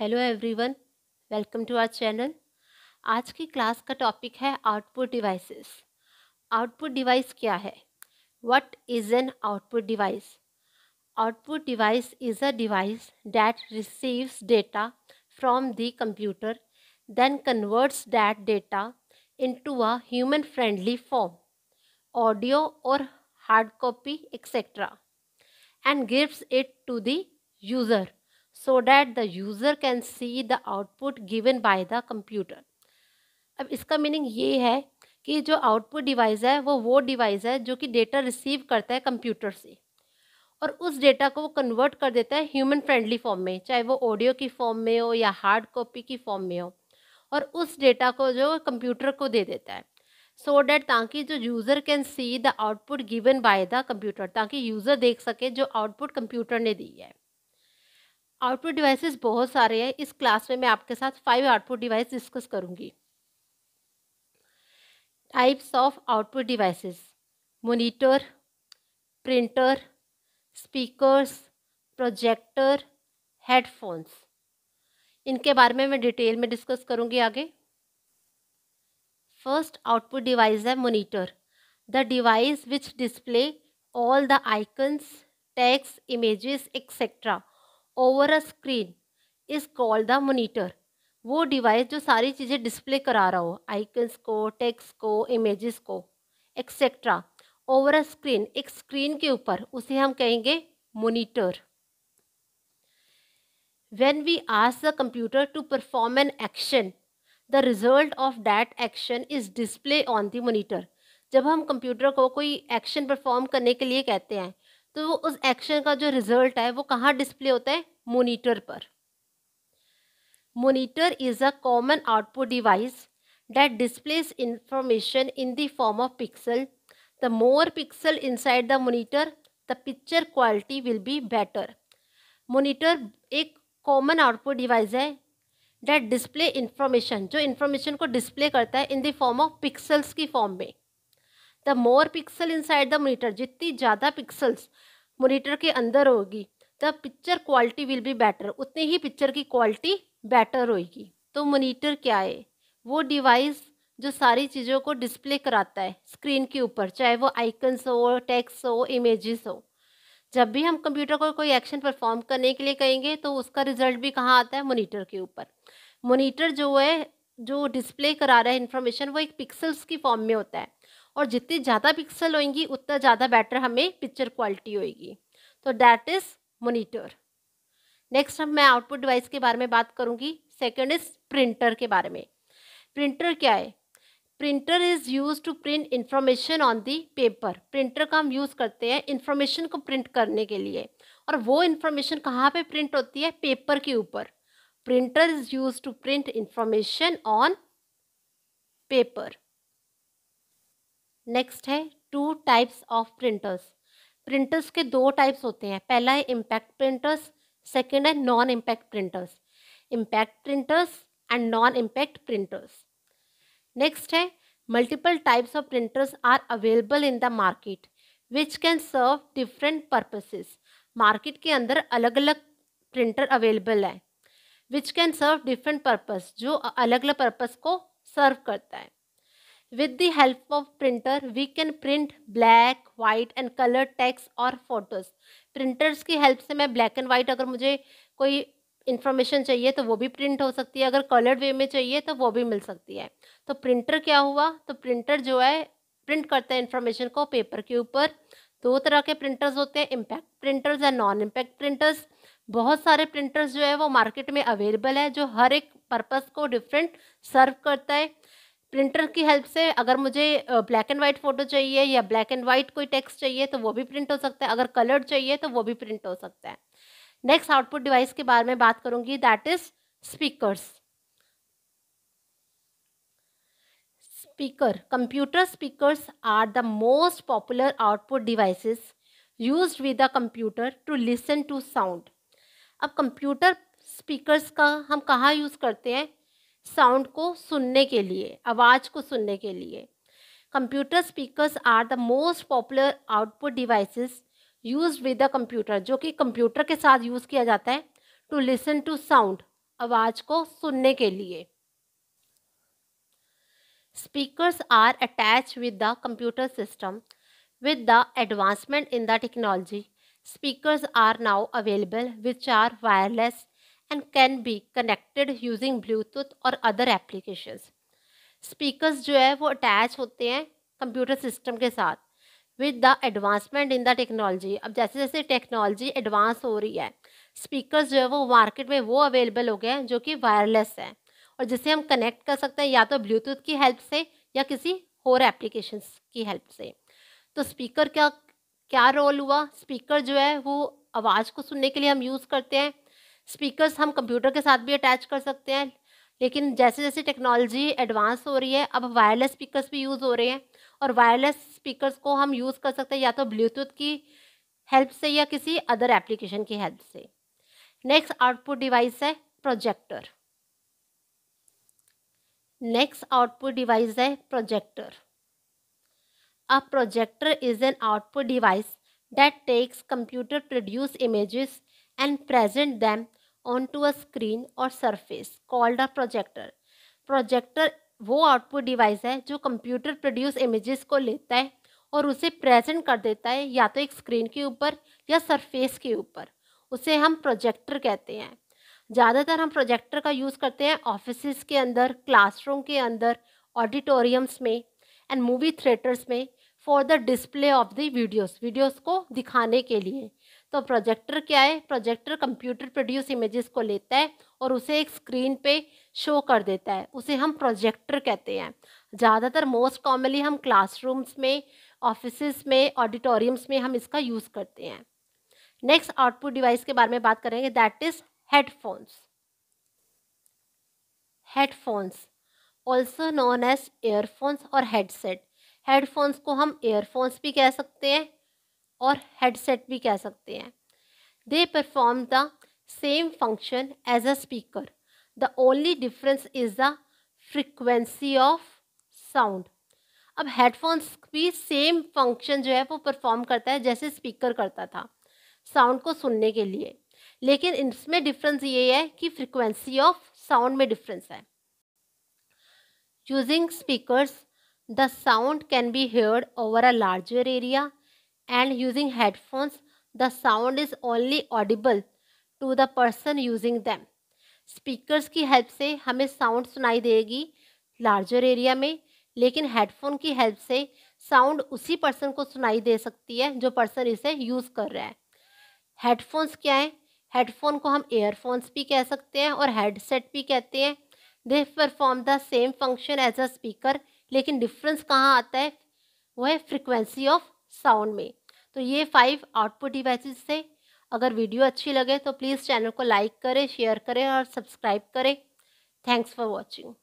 Hello everyone welcome to our channel आज की class का टॉपिक है आउटपुट डिवाइसेस आउटपुट डिवाइस क्या है what is an output device output device is a device that receives data from the computer then converts that data into a human friendly form audio और hard copy etcetera and gives it to the user so that the user can see the output given by the computer अब इसका meaning ये है कि जो output device है वो वो डिवाइस है जो कि डेटा रिसीव करता है कंप्यूटर से और उस डेटा को वो कन्वर्ट कर देता है ह्यूमन फ्रेंडली फॉर्म में चाहे वो ऑडियो की फॉर्म में हो या हार्ड कॉपी की फॉर्म में हो और उस डेटा को जो कंप्यूटर को दे देता है सो so डैट ताकि जो user can see the output given by the computer ताकि यूज़र देख सके जो आउटपुट कंप्यूटर ने दी है आउटपुट डिवाइसेस बहुत सारे हैं इस क्लास में मैं आपके साथ फाइव आउटपुट डिवाइस डिस्कस करूँगी types of output devices monitor printer speakers projector headphones इनके बारे में मैं डिटेल में डिस्कस करूँगी आगे फर्स्ट आउटपुट डिवाइस है monitor the device which display all the icons texts images etcetera over a screen is called the monitor वो device जो सारी चीज़ें डिस्प्ले करा रहा हो आइकन्स को टेक्स को इमेजेस को एक्सेट्रा ओवर अ स्क्रीन एक स्क्रीन के ऊपर उसे हम कहेंगे monitor when we ask the computer to perform an action the result of that action is display on the monitor जब हम कंप्यूटर को कोई एक्शन परफॉर्म करने के लिए कहते हैं तो उस एक्शन का जो रिजल्ट है वो कहाँ डिस्प्ले होता है मोनीटर पर monitor is a common output device that displays information in the form of pixel the more pixel inside the monitor the picture quality will be better monitor एक common output device है that display information जो information को display करता है in the form of pixels की फॉर्म में the more pixel inside the monitor जितनी ज़्यादा पिक्सल्स मोनीटर के अंदर होगी the picture quality will be better उतनी ही पिक्चर की क्वालिटी बेटर होगी तो मोनीटर क्या है वो डिवाइस जो सारी चीज़ों को डिस्प्ले कराता है स्क्रीन के ऊपर चाहे वो आइकन्स हो टेक्स हो इमेजेस हो जब भी हम कंप्यूटर को कोई एक्शन परफॉर्म करने के लिए कहेंगे तो उसका रिजल्ट भी कहाँ आता है मोनीटर के ऊपर मोनीटर जो है जो डिस्प्ले करा रहा है इन्फॉर्मेशन वो एक पिक्सल्स की फॉर्म में होता है और जितनी ज़्यादा पिक्सल होएंगी उतना ज़्यादा बेटर हमें पिक्चर क्वालिटी होएगी तो डैट इज़ मोनीटर नेक्स्ट अब मैं आउटपुट डिवाइस के बारे में बात करूँगी सेकेंड इज़ प्रिंटर के बारे में प्रिंटर क्या है printer is use to print information on the paper printer का हम यूज़ करते हैं इन्फॉर्मेशन को प्रिंट करने के लिए और वो इन्फॉर्मेशन कहाँ पे प्रिंट होती है पेपर के ऊपर printer is use to print information on paper next है two types of printers printers के दो टाइप्स होते हैं पहला है इम्पैक्ट प्रिंटर्स सेकेंड है non impact printers impact printers and non impact printers next है multiple types of printers are available in the market which can serve different purposes market के अंदर अलग अलग प्रिंटर अवेलेबल है which can serve different purpose जो अलग अलग purpose को सर्व करता है with the help of printer we can print black white and color texts और फोटोज़ प्रिंटर्स की हेल्प से मैं ब्लैक एंड वाइट अगर मुझे कोई इन्फॉर्मेशन चाहिए तो वो भी प्रिंट हो सकती है अगर कलर्ड वे में चाहिए तो वो भी मिल सकती है तो प्रिंटर क्या हुआ तो प्रिंटर जो है प्रिंट करता है इन्फॉर्मेशन को पेपर के ऊपर दो तरह के प्रिंटर्स होते हैं impact printers and non impact printers बहुत सारे प्रिंटर्स जो है वो मार्केट में अवेलेबल है जो हर एक पर्पज़ को डिफरेंट सर्व करता है प्रिंटर की हेल्प से अगर मुझे ब्लैक एंड वाइट फ़ोटो चाहिए या ब्लैक एंड वाइट कोई टेक्स्ट चाहिए तो वो भी प्रिंट हो सकता है अगर कलर्ड चाहिए तो वो भी प्रिंट हो सकता है नेक्स्ट आउटपुट डिवाइस के बारे में बात करूँगी that is speakers speaker computer speakers are the most popular output devices use with the computer to listen to sound अब कंप्यूटर स्पीकर्स का हम कहाँ यूज़ करते हैं साउंड को सुनने के लिए आवाज़ को सुनने के लिए computer speakers are the most popular output devices use with the computer जो कि कंप्यूटर के साथ यूज़ किया जाता है टू लिसन टू साउंड आवाज़ को सुनने के लिए speakers are attach with the computer system with the advancement in the technology speakers are now available which are wireless and can be connected using Bluetooth और other applications. Speakers जो है वो attach होते हैं कंप्यूटर सिस्टम के साथ with the advancement in the technology अब जैसे जैसे टेक्नोलॉजी एडवांस हो रही है स्पीकर्स जो है वो मार्केट में वो अवेलेबल हो गए हैं जो कि वायरलेस हैं और जिसे हम कनेक्ट कर सकते हैं या तो ब्लूटूथ की हेल्प से या किसी और एप्लीकेशन की हेल्प से तो स्पीकर का क्या रोल हुआ स्पीकर जो है वो आवाज़ को सुनने के लिए हम यूज़ करते हैं स्पीकर्स हम कंप्यूटर के साथ भी अटैच कर सकते हैं लेकिन जैसे जैसे टेक्नोलॉजी एडवांस हो रही है अब वायरलेस स्पीकर्स भी यूज़ हो रहे हैं और वायरलेस स्पीकर्स को हम यूज़ कर सकते हैं या तो ब्लूटूथ की हेल्प से या किसी अदर एप्लीकेशन की हेल्प से नेक्स्ट आउटपुट डिवाइस है प्रोजेक्टर नेक्स्ट आउटपुट डिवाइस है projector a projector is an output device that takes computer produce images and present them on to a screen और surface called a projector projector वो output device है जो computer produce images को लेता है और उसे प्रेजेंट कर देता है या तो एक स्क्रीन के ऊपर या सरफेस के ऊपर उसे हम प्रोजेक्टर कहते हैं ज़्यादातर हम प्रोजेक्टर का यूज़ करते हैं ऑफिस के अंदर क्लासरूम के अंदर ऑडिटोरियम्स में एंड मूवी थिएटर्स में for the display of the videos videos को दिखाने के लिए तो प्रोजेक्टर क्या है प्रोजेक्टर कंप्यूटर प्रोड्यूस इमेजेस को लेता है और उसे एक स्क्रीन पे शो कर देता है उसे हम प्रोजेक्टर कहते हैं ज़्यादातर मोस्ट कॉमनली हम क्लासरूम्स में ऑफिस में ऑडिटोरियम्स में हम इसका यूज़ करते हैं नेक्स्ट आउटपुट डिवाइस के बारे में बात करेंगे that is headphones headphones also known as earphones और हेडसेट हेडफोन्स को हम एयरफोन्स भी कह सकते हैं और हेडसेट भी कह सकते हैं they perform the same function as a speaker the only difference is the frequency of sound अब हेडफोन्स भी सेम फंक्शन जो है वो परफॉर्म करता है जैसे स्पीकर करता था साउंड को सुनने के लिए लेकिन इसमें डिफरेंस ये है कि फ्रिक्वेंसी ऑफ साउंड में डिफरेंस है using speaker the sound can be heard over a larger area and using headphones the sound is only audible to the person using them speaker की हेल्प से हमें sound सुनाई देगी larger area में लेकिन headphone की help से sound उसी पर्सन को सुनाई दे सकती है जो पर्सन इसे यूज़ कर रहा है हेडफोन्स क्या हैं हेडफोन को हम एयरफोन्स भी कह सकते हैं और हेडसेट भी कहते हैं they perform the same function as a speaker लेकिन डिफरेंस कहाँ आता है वह है फ्रिक्वेंसी ऑफ साउंड में तो ये फाइव आउटपुट डिवाइसेस थे अगर वीडियो अच्छी लगे तो प्लीज़ चैनल को लाइक करें शेयर करें और सब्सक्राइब करें थैंक्स फॉर वॉचिंग